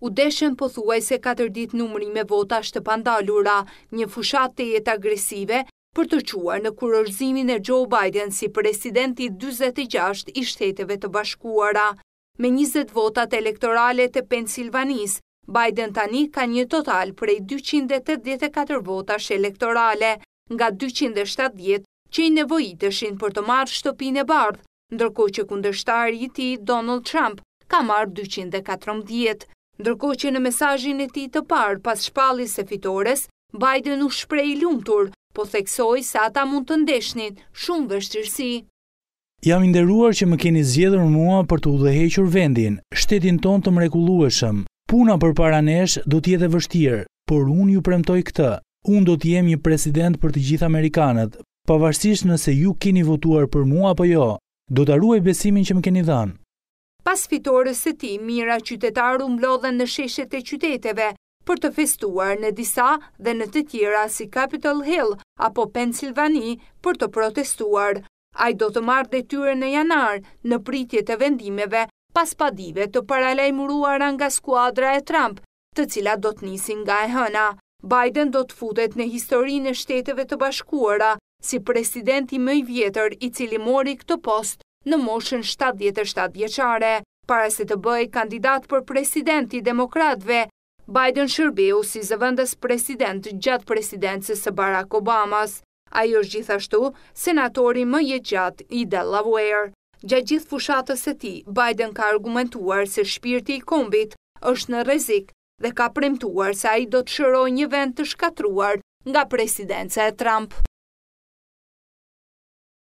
u deshen po thuaj se 4 dit numëri me vota shtë pandalura, një fushat të jetë agresive, për të quar në kurorzimin e Joe Biden si presidenti 26 i shteteve të bashkuara. Me 20 votat elektorale të Pensilvanis, Biden tani ka një total prej 284 votash elektorale, nga 270 që i nevojitëshin për të marrë shtëpin e bardhë, ndërko që kundështari i ti Donald Trump ka marrë 214. Ndërko që në mesajin e ti të parë pas shpalis e fitores, Biden u shprej lumëtur, po theksoj se ata mund të ndeshnit shumë dhe shtirësi. Jam inderuar që më keni zjedhër mua për të u dhehequr vendin, shtetin ton të mrekulueshëm. Puna për paranesh do tjetë e vështirë, por unë ju premtoj këtë. Unë do t'jem një president për të gjithë Amerikanët, pavarësisht nëse ju keni votuar për mua për jo, do t'arruaj besimin që më keni dhanë. Pas fitore se ti, mira qytetarë umblodhen në sheshet e qyteteve për të festuar në disa dhe në të tjera si Capitol Hill apo Pensilvani për të protestuar. Aj do të marrë dhe tyre në janar në pritje të vendimeve pas padive të paralajmuruar nga skuadra e Trump, të cila do të nisin nga e hëna. Biden do të futet në historinë e shteteve të bashkuara si presidenti mëj vjetër i cili mori këtë post në moshën 77 vjeqare. Para se të bëj kandidat për presidenti demokratve, Biden shërbiu si zëvëndës president gjatë presidencës e Barack Obamas. Ajo është gjithashtu senatori më jetë gjatë i Delaware. Gja gjithë fushatës e ti, Biden ka argumentuar se shpirti i kombit është në rezik dhe ka premtuar se a i do të shëroj një vend të shkatruar nga presidenca e Trump.